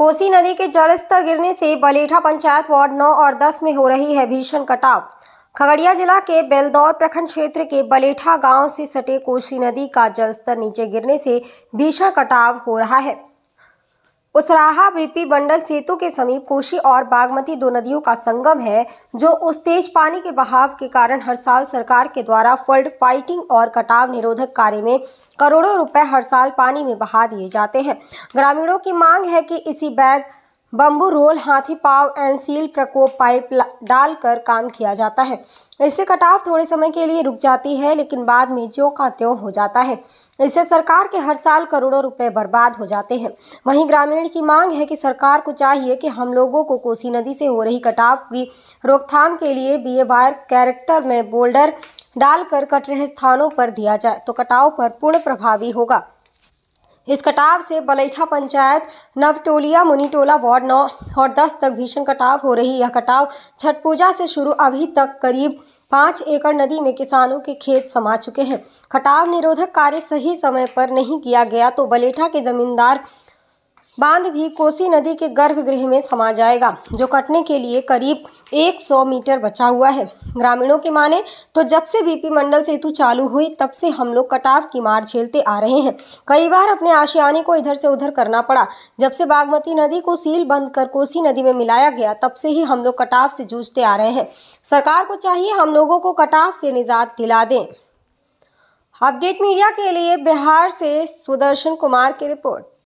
कोसी नदी के जलस्तर गिरने से बलेठा पंचायत वार्ड नौ और दस में हो रही है भीषण कटाव खगड़िया जिला के बेलदौर प्रखंड क्षेत्र के बलेठा गांव से सटे कोसी नदी का जलस्तर नीचे गिरने से भीषण कटाव हो रहा है उसराहा बीपी बंडल सेतु के समीप कोशी और बागमती दो नदियों का संगम है जो उस तेज पानी के बहाव के कारण हर साल सरकार के द्वारा फ्लड फाइटिंग और कटाव निरोधक कार्य में करोड़ों रुपए हर साल पानी में बहा दिए जाते हैं ग्रामीणों की मांग है कि इसी बैग बम्बू रोल हाथी पाव एंड सील प्रकोप पाइप डालकर काम किया जाता है इससे कटाव थोड़े समय के लिए रुक जाती है लेकिन बाद में जो का त्यों हो जाता है इससे सरकार के हर साल करोड़ों रुपए बर्बाद हो जाते हैं वहीं ग्रामीण की मांग है कि सरकार को चाहिए कि हम लोगों को कोसी नदी से हो रही कटाव की रोकथाम के लिए ए वायर कैरेक्टर में बोल्डर डालकर कट रहे स्थानों पर दिया जाए तो कटाव पर पूर्ण प्रभावी होगा इस कटाव से बलैठा पंचायत नवटोलिया मुनीटोला वार्ड नौ और दस तक भीषण कटाव हो रही यह कटाव छठ पूजा से शुरू अभी तक करीब पाँच एकड़ नदी में किसानों के खेत समा चुके हैं कटाव निरोधक कार्य सही समय पर नहीं किया गया तो बलेठा के जमींदार बांध भी कोसी नदी के गर्भगृह में समा जाएगा जो कटने के लिए करीब 100 मीटर बचा हुआ है ग्रामीणों की माने तो जब से बीपी मंडल सेतु चालू हुई तब से हम लोग कटाव की मार झेलते आ रहे हैं कई बार अपने आशियाने को इधर से उधर करना पड़ा जब से बागमती नदी को सील बंद कर कोसी नदी में मिलाया गया तब से ही हम लोग कटाव से जूझते आ रहे हैं सरकार को चाहिए हम लोगों को कटाव से निजात दिला दें अपडेट मीडिया के लिए बिहार से सुदर्शन कुमार की रिपोर्ट